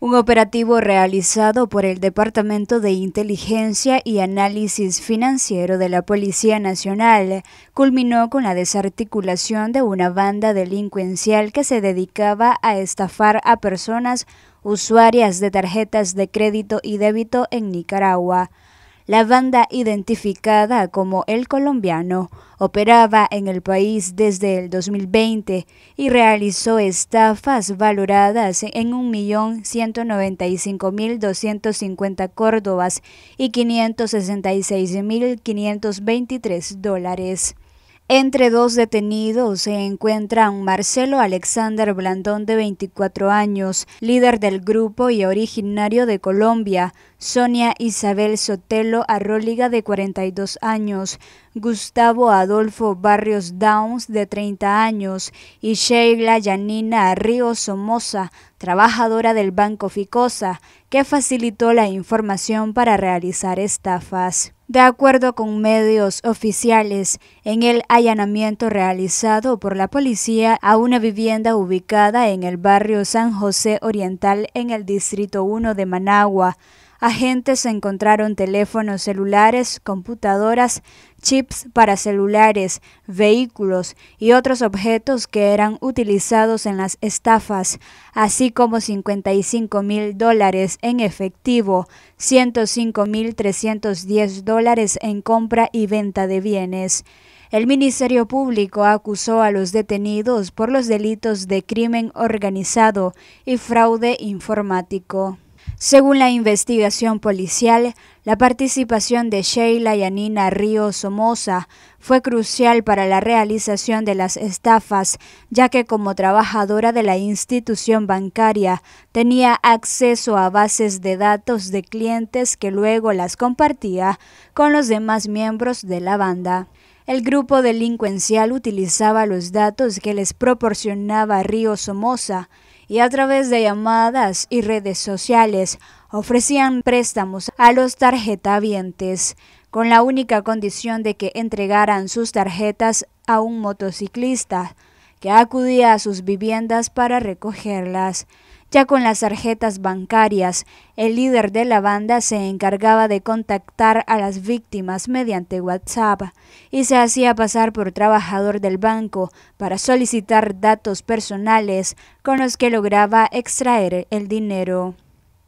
Un operativo realizado por el Departamento de Inteligencia y Análisis Financiero de la Policía Nacional culminó con la desarticulación de una banda delincuencial que se dedicaba a estafar a personas usuarias de tarjetas de crédito y débito en Nicaragua. La banda identificada como El Colombiano operaba en el país desde el 2020 y realizó estafas valoradas en 1.195.250 córdobas y 566.523 dólares. Entre dos detenidos se encuentran Marcelo Alexander Blandón de 24 años, líder del grupo y originario de Colombia, Sonia Isabel Sotelo Arróliga de 42 años, Gustavo Adolfo Barrios Downs de 30 años y Sheila Yanina Ríos Somoza, trabajadora del Banco Ficosa, que facilitó la información para realizar estafas. De acuerdo con medios oficiales, en el allanamiento realizado por la policía a una vivienda ubicada en el barrio San José Oriental en el Distrito 1 de Managua, agentes encontraron teléfonos celulares, computadoras, chips para celulares, vehículos y otros objetos que eran utilizados en las estafas, así como 55 mil dólares en efectivo, 105 mil 310 dólares en compra y venta de bienes. El Ministerio Público acusó a los detenidos por los delitos de crimen organizado y fraude informático. Según la investigación policial, la participación de Sheila y Anina Río Somoza fue crucial para la realización de las estafas, ya que como trabajadora de la institución bancaria tenía acceso a bases de datos de clientes que luego las compartía con los demás miembros de la banda. El grupo delincuencial utilizaba los datos que les proporcionaba Río Somoza y a través de llamadas y redes sociales ofrecían préstamos a los tarjetavientes, con la única condición de que entregaran sus tarjetas a un motociclista que acudía a sus viviendas para recogerlas. Ya con las tarjetas bancarias, el líder de la banda se encargaba de contactar a las víctimas mediante WhatsApp y se hacía pasar por trabajador del banco para solicitar datos personales con los que lograba extraer el dinero.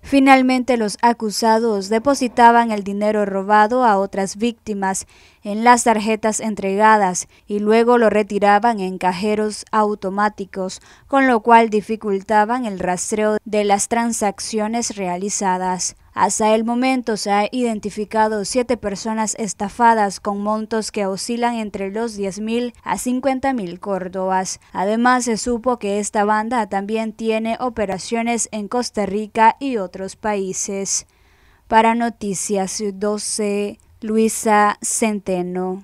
Finalmente los acusados depositaban el dinero robado a otras víctimas en las tarjetas entregadas y luego lo retiraban en cajeros automáticos, con lo cual dificultaban el rastreo de las transacciones realizadas. Hasta el momento se ha identificado siete personas estafadas con montos que oscilan entre los 10.000 a 50.000 córdobas. Además, se supo que esta banda también tiene operaciones en Costa Rica y otros países. Para Noticias 12, Luisa Centeno.